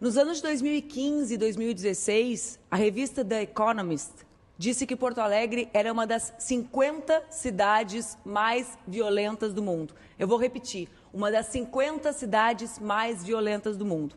Nos anos 2015 e 2016, a revista The Economist disse que Porto Alegre era uma das 50 cidades mais violentas do mundo. Eu vou repetir, uma das 50 cidades mais violentas do mundo.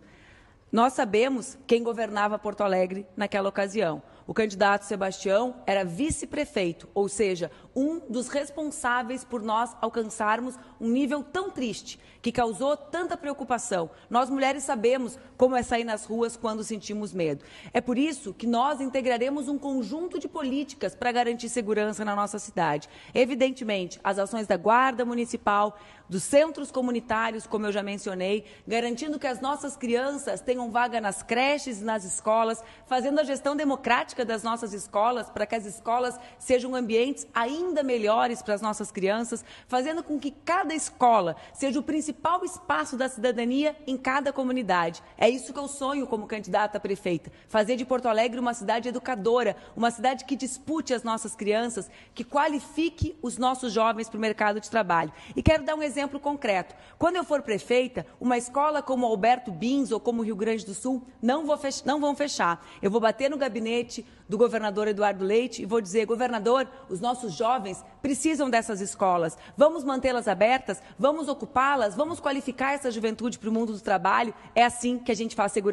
Nós sabemos quem governava Porto Alegre naquela ocasião. O candidato Sebastião era vice-prefeito, ou seja, um dos responsáveis por nós alcançarmos um nível tão triste, que causou tanta preocupação. Nós mulheres sabemos como é sair nas ruas quando sentimos medo. É por isso que nós integraremos um conjunto de políticas para garantir segurança na nossa cidade. Evidentemente, as ações da Guarda Municipal, dos centros comunitários, como eu já mencionei, garantindo que as nossas crianças tenham vaga nas creches, e nas escolas, fazendo a gestão democrática das nossas escolas, para que as escolas sejam ambientes ainda melhores para as nossas crianças, fazendo com que cada escola seja o principal espaço da cidadania em cada comunidade. É isso que eu sonho como candidata a prefeita: fazer de Porto Alegre uma cidade educadora, uma cidade que dispute as nossas crianças, que qualifique os nossos jovens para o mercado de trabalho. E quero dar um exemplo concreto. Quando eu for prefeita, uma escola como Alberto Bins ou como Rio Grande Grande do Sul não, não vão fechar. Eu vou bater no gabinete do governador Eduardo Leite e vou dizer: governador, os nossos jovens precisam dessas escolas. Vamos mantê-las abertas, vamos ocupá-las, vamos qualificar essa juventude para o mundo do trabalho. É assim que a gente faz segurança.